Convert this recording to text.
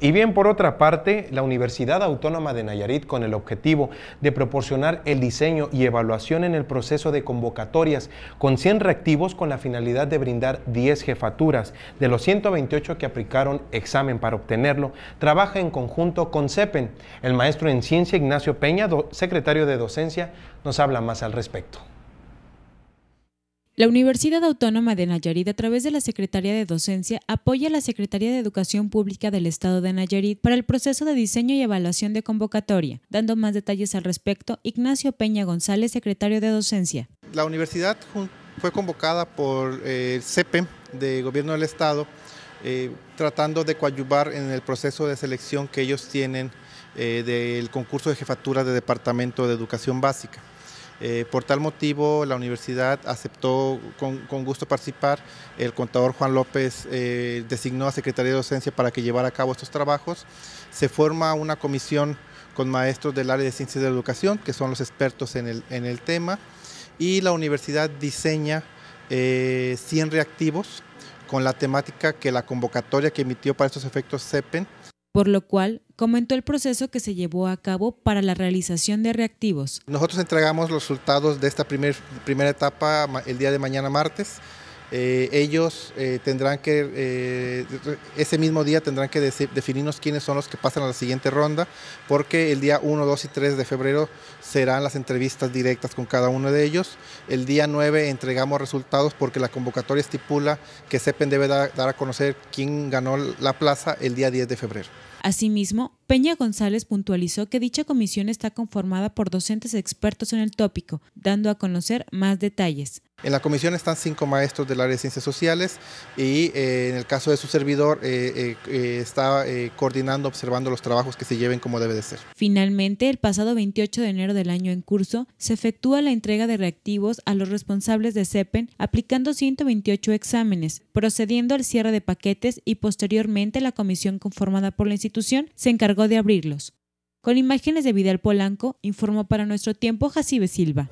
Y bien, por otra parte, la Universidad Autónoma de Nayarit, con el objetivo de proporcionar el diseño y evaluación en el proceso de convocatorias, con 100 reactivos con la finalidad de brindar 10 jefaturas. De los 128 que aplicaron examen para obtenerlo, trabaja en conjunto con CEPEN. El maestro en ciencia Ignacio Peña, secretario de docencia, nos habla más al respecto. La Universidad Autónoma de Nayarit, a través de la Secretaría de Docencia, apoya a la Secretaría de Educación Pública del Estado de Nayarit para el proceso de diseño y evaluación de convocatoria. Dando más detalles al respecto, Ignacio Peña González, secretario de Docencia. La universidad fue convocada por eh, el CEPE de Gobierno del Estado, eh, tratando de coadyuvar en el proceso de selección que ellos tienen eh, del concurso de jefatura de Departamento de Educación Básica. Eh, por tal motivo, la universidad aceptó con, gusto participar. El contador Juan López eh, designó a Secretaría de Docencia para que llevara a cabo estos trabajos. Se forma una comisión con maestros del área de ciencias de la educación, que son los expertos en el, tema, y la universidad diseña 100 eh, reactivos con la temática que la convocatoria que emitió para estos efectos CEPEN. Por lo cual, comentó el proceso que se llevó a cabo para la realización de reactivos. Nosotros entregamos los resultados de esta primera etapa el día de mañana martes. Eh, ellos eh, tendrán que, eh, ese mismo día tendrán que definirnos quiénes son los que pasan a la siguiente ronda, porque el día 1, 2 y 3 de febrero serán las entrevistas directas con cada uno de ellos. El día 9 entregamos resultados porque la convocatoria estipula que SEPEN debe dar a conocer quién ganó la plaza el día 10 de febrero. Asimismo, Peña González puntualizó que dicha comisión está conformada por docentes expertos en el tópico, dando a conocer más detalles. En la comisión están cinco maestros del área de ciencias sociales y eh, en el caso de su servidor eh, eh, está coordinando, observando los trabajos que se lleven como debe de ser. Finalmente, el pasado 28 de enero del año en curso, se efectúa la entrega de reactivos a los responsables de CEPEN aplicando 128 exámenes, procediendo al cierre de paquetes y posteriormente la comisión conformada por la institución se encargó de abrirlos. Con imágenes de Vidal Polanco, informó para nuestro tiempo Jacibe Silva.